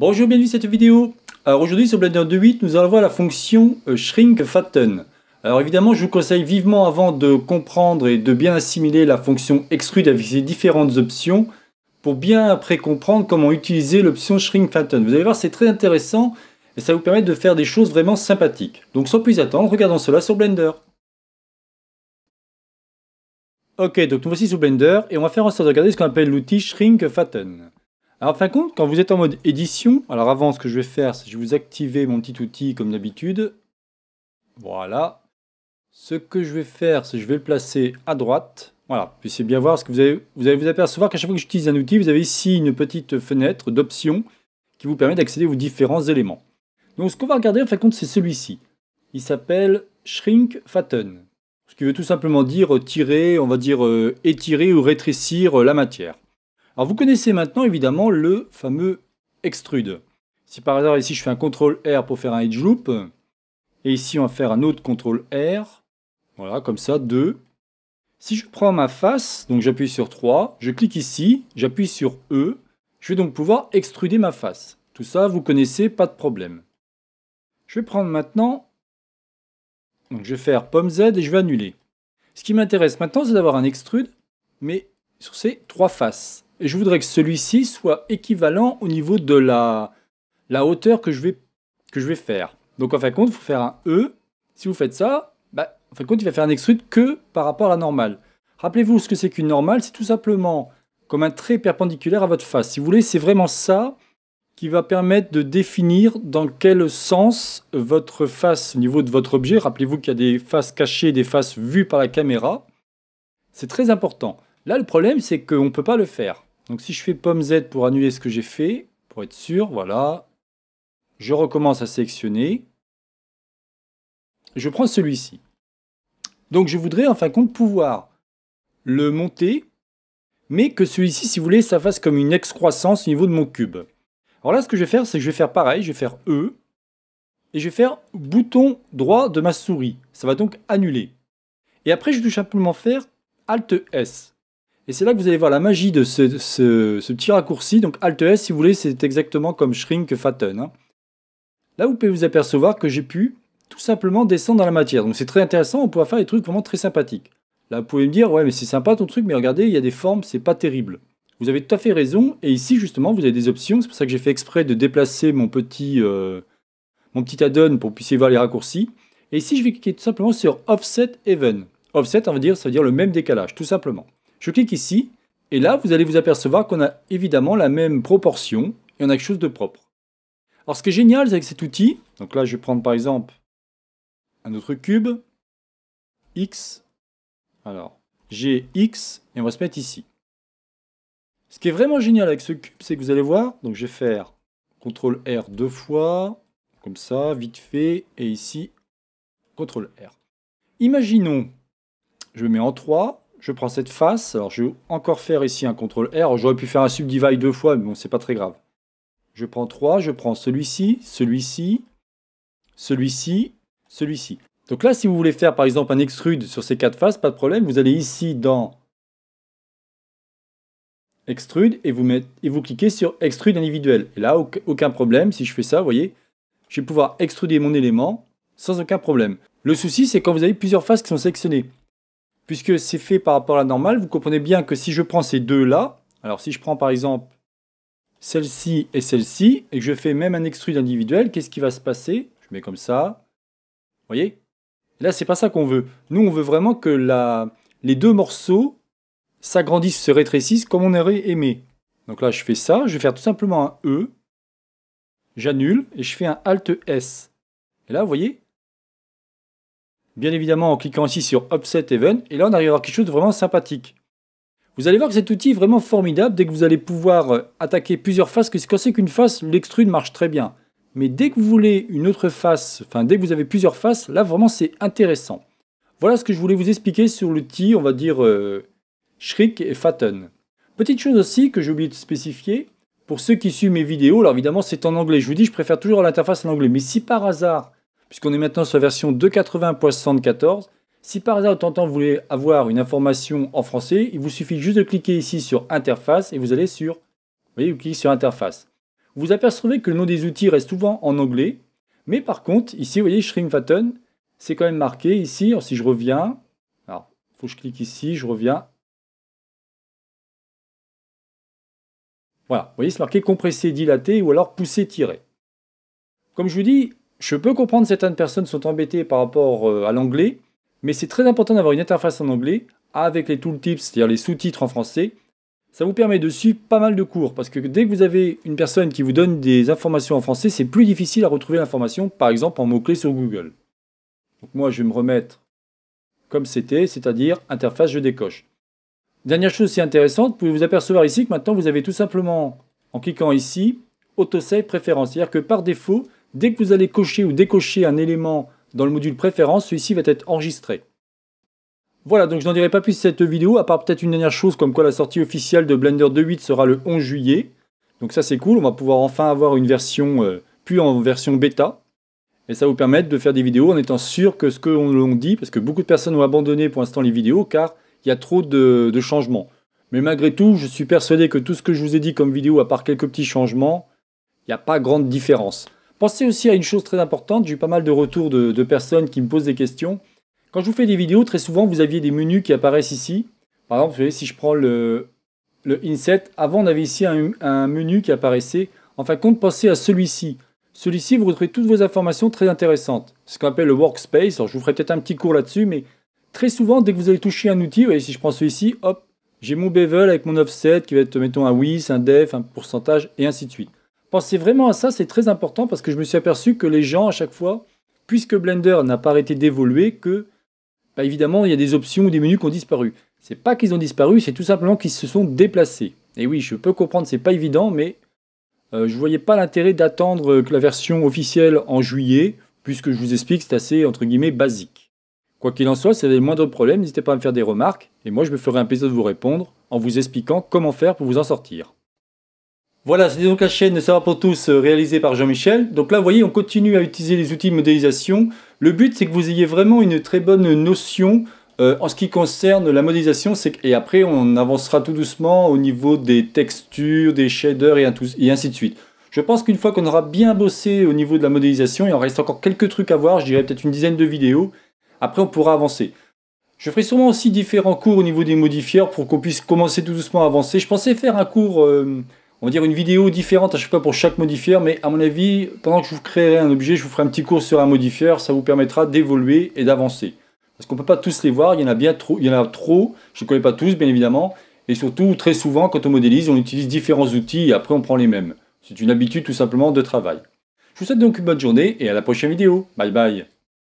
Bonjour, bienvenue dans cette vidéo. Alors aujourd'hui sur Blender 2.8, nous allons voir la fonction euh, Shrink Fatten. Alors évidemment, je vous conseille vivement avant de comprendre et de bien assimiler la fonction Extrude avec ses différentes options pour bien après comprendre comment utiliser l'option Shrink Fatten. Vous allez voir, c'est très intéressant et ça vous permet de faire des choses vraiment sympathiques. Donc sans plus attendre, regardons cela sur Blender. Ok, donc nous voici sous Blender et on va faire en sorte de regarder ce qu'on appelle l'outil Shrink Fatten. Alors, en fin de compte, quand vous êtes en mode édition, alors avant, ce que je vais faire, c'est que je vais vous activer mon petit outil comme d'habitude. Voilà. Ce que je vais faire, c'est que je vais le placer à droite. Voilà, c'est bien voir ce que vous allez vous, allez vous apercevoir qu'à chaque fois que j'utilise un outil, vous avez ici une petite fenêtre d'options qui vous permet d'accéder aux différents éléments. Donc ce qu'on va regarder en fin de compte, c'est celui-ci. Il s'appelle Shrink Fatten, ce qui veut tout simplement dire tirer, on va dire euh, étirer ou rétrécir euh, la matière. Alors vous connaissez maintenant évidemment le fameux extrude. Si par exemple ici je fais un CTRL R pour faire un edge loop, et ici on va faire un autre CTRL R, voilà comme ça, 2. Si je prends ma face, donc j'appuie sur 3, je clique ici, j'appuie sur E, je vais donc pouvoir extruder ma face. Tout ça vous connaissez, pas de problème. Je vais prendre maintenant, donc je vais faire pomme Z et je vais annuler. Ce qui m'intéresse maintenant c'est d'avoir un extrude, mais sur ces trois faces. Et je voudrais que celui-ci soit équivalent au niveau de la, hauteur que je, vais, faire. Donc en fin de compte, il faut faire un E. Si vous faites ça, bah, en fin de compte, il va faire un extrude que par rapport à la normale. Rappelez-vous ce que c'est qu'une normale, c'est tout simplement comme un trait perpendiculaire à votre face. Si vous voulez, c'est vraiment ça qui va permettre de définir dans quel sens votre face au niveau de votre objet. Rappelez-vous qu'il y a des faces cachées, des faces vues par la caméra. C'est très important. Là, le problème, c'est qu'on ne peut pas le faire. Donc si je fais pomme Z pour annuler ce que j'ai fait, pour être sûr, voilà, je recommence à sélectionner. Je prends celui-ci. Donc je voudrais en fin de compte pouvoir le monter, mais que celui-ci, si vous voulez, ça fasse comme une excroissance au niveau de mon cube. Alors là, ce que je vais faire, c'est que je vais faire pareil, je vais faire E, et je vais faire bouton droit de ma souris. Ça va donc annuler. Et après, je vais tout simplement faire Alt S. Et c'est là que vous allez voir la magie de ce, petit raccourci. Donc Alt e S, si vous voulez, c'est exactement comme shrink fatten. Hein. Là, vous pouvez vous apercevoir que j'ai pu tout simplement descendre dans la matière. Donc c'est très intéressant, on pourra faire des trucs vraiment très sympathiques. Là, vous pouvez me dire, ouais, mais c'est sympa ton truc, mais regardez, il y a des formes, c'est pas terrible. Vous avez tout à fait raison, et ici, justement, vous avez des options. C'est pour ça que j'ai fait exprès de déplacer mon petit, euh, mon petit add-on pour que vous puissiez voir les raccourcis. Et ici, je vais cliquer tout simplement sur Offset Even. Offset, on va dire, ça veut dire le même décalage, tout simplement. Je clique ici, et là, vous allez vous apercevoir qu'on a évidemment la même proportion, et on a quelque chose de propre. Alors ce qui est génial avec cet outil, donc là je vais prendre par exemple un autre cube, x, alors j'ai x, et on va se mettre ici. Ce qui est vraiment génial avec ce cube, c'est que vous allez voir, donc je vais faire CTRL R deux fois, comme ça, vite fait, et ici, CTRL R. Imaginons, je mets en 3, je prends cette face. Alors, je vais encore faire ici un CTRL R. J'aurais pu faire un subdivide deux fois, mais bon, c'est pas très grave. Je prends 3, je prends celui-ci, celui-ci, celui-ci, celui-ci. Donc là, si vous voulez faire par exemple un extrude sur ces quatre faces, pas de problème. Vous allez ici dans Extrude et vous, et vous cliquez sur Extrude individuel. Et là, aucun problème. Si je fais ça, vous voyez, je vais pouvoir extruder mon élément sans aucun problème. Le souci, c'est quand vous avez plusieurs faces qui sont sélectionnées puisque c'est fait par rapport à la normale, vous comprenez bien que si je prends ces deux-là, alors si je prends par exemple celle-ci et celle-ci, et que je fais même un extrude individuel, qu'est-ce qui va se passer Je mets comme ça. Vous voyez Là, c'est pas ça qu'on veut. Nous, on veut vraiment que les deux morceaux s'agrandissent, se rétrécissent comme on aurait aimé. Donc là, je fais ça, je vais faire tout simplement un E, j'annule, et je fais un Alt S. Et là, vous voyez, bien évidemment en cliquant ici sur Upset Event, et là on arrive à quelque chose de vraiment sympathique. Vous allez voir que cet outil est vraiment formidable dès que vous allez pouvoir euh, attaquer plusieurs faces, parce que c'est qu'une face, l'extrude marche très bien. Mais dès que vous voulez une autre face, enfin dès que vous avez plusieurs faces, là vraiment c'est intéressant. Voilà ce que je voulais vous expliquer sur l'outil, on va dire, euh, et Fatten. Petite chose aussi que j'ai oublié de spécifier, pour ceux qui suivent mes vidéos, alors évidemment c'est en anglais, je vous dis je préfère toujours l'interface en anglais, mais si par hasard puisqu'on est maintenant sur la version 2.80.74. Si par hasard de temps vous voulez avoir une information en français, il vous suffit juste de cliquer ici sur interface et vous allez sur, vous voyez, vous cliquez sur interface. Vous apercevez que le nom des outils reste souvent en anglais, mais par contre, ici, vous voyez, Fatten, c'est quand même marqué ici. Alors, si je reviens, alors, il faut que je clique ici, je reviens. Voilà, vous voyez, c'est marqué compresser, dilater ou alors pousser, tirer. Comme je vous dis, je peux comprendre que certaines personnes sont embêtées par rapport euh, à l'anglais, mais c'est très important d'avoir une interface en anglais avec les tooltips, c'est-à-dire les sous-titres en français. Ça vous permet de suivre pas mal de cours parce que dès que vous avez une personne qui vous donne des informations en français, c'est plus difficile à retrouver l'information, par exemple en mots-clés sur Google. Donc moi, je vais me remettre comme c'était, c'est-à-dire interface je décoche. Dernière chose, c'est intéressante, vous pouvez vous apercevoir ici que maintenant vous avez tout simplement, en cliquant ici, autosave préférence. C'est-à-dire que par défaut, Dès que vous allez cocher ou décocher un élément dans le module préférence, celui-ci va être enregistré. Voilà, donc je n'en dirai pas plus cette vidéo, à part peut-être une dernière chose comme quoi la sortie officielle de Blender 2.8 sera le 11 juillet. Donc ça c'est cool, on va pouvoir enfin avoir une version, euh, en version bêta. Et ça va vous permettre de faire des vidéos en étant sûr que ce que l'on dit, parce que beaucoup de personnes ont abandonné pour l'instant les vidéos car il y a trop de changements. Mais malgré tout, je suis persuadé que tout ce que je vous ai dit comme vidéo, à part quelques petits changements, il n'y a pas grande différence. Pensez aussi à une chose très importante, j'ai eu pas mal de retours de, personnes qui me posent des questions. Quand je vous fais des vidéos, très souvent vous aviez des menus qui apparaissent ici. Par exemple, vous voyez, si je prends le, inset, avant on avait ici un, menu qui apparaissait. En fin de compte, pensez à celui-ci. Celui-ci, vous retrouvez toutes vos informations très intéressantes. Ce qu'on appelle le workspace. Alors, je vous ferai peut-être un petit cours là-dessus, mais très souvent, dès que vous allez toucher un outil, vous voyez, si je prends celui-ci, hop, j'ai mon bevel avec mon offset qui va être, mettons, un width, un def, un pourcentage, et ainsi de suite. Pensez vraiment à ça, c'est très important parce que je me suis aperçu que les gens, à chaque fois, puisque Blender n'a pas arrêté d'évoluer, que bah, évidemment, il y a des options ou des menus qui ont disparu. C'est pas qu'ils ont disparu, c'est tout simplement qu'ils se sont déplacés. Et oui, je peux comprendre, c'est pas évident, mais je euh, je voyais pas l'intérêt d'attendre que la version officielle en juillet, puisque je vous explique, c'est assez entre guillemets basique. Quoi qu'il en soit, si vous avez le moindre problème, n'hésitez pas à me faire des remarques, et moi je me ferai un plaisir de vous répondre en vous expliquant comment faire pour vous en sortir. Voilà, c'est donc la chaîne de Savoir pour tous euh, réalisée par Jean-Michel. Donc là, vous voyez, on continue à utiliser les outils de modélisation. Le but, c'est que vous ayez vraiment une très bonne notion euh, en ce qui concerne la modélisation. Et après, on avancera tout doucement au niveau des textures, des shaders et, ainsi de suite. Je pense qu'une fois qu'on aura bien bossé au niveau de la modélisation, il en reste encore quelques trucs à voir, je dirais peut-être une dizaine de vidéos, après on pourra avancer. Je ferai sûrement aussi différents cours au niveau des modifieurs pour qu'on puisse commencer tout doucement à avancer. Je pensais faire un cours... Euh, on va dire une vidéo différente à chaque fois pour chaque modifieur, mais à mon avis, pendant que je vous créerai un objet, je vous ferai un petit cours sur un modifieur, ça vous permettra d'évoluer et d'avancer. Parce qu'on ne peut pas tous les voir, il y en a bien trop, il y en a trop, je ne connais pas tous bien évidemment, et surtout très souvent quand on modélise, on utilise différents outils et après on prend les mêmes. C'est une habitude tout simplement de travail. Je vous souhaite donc une bonne journée et à la prochaine vidéo. Bye bye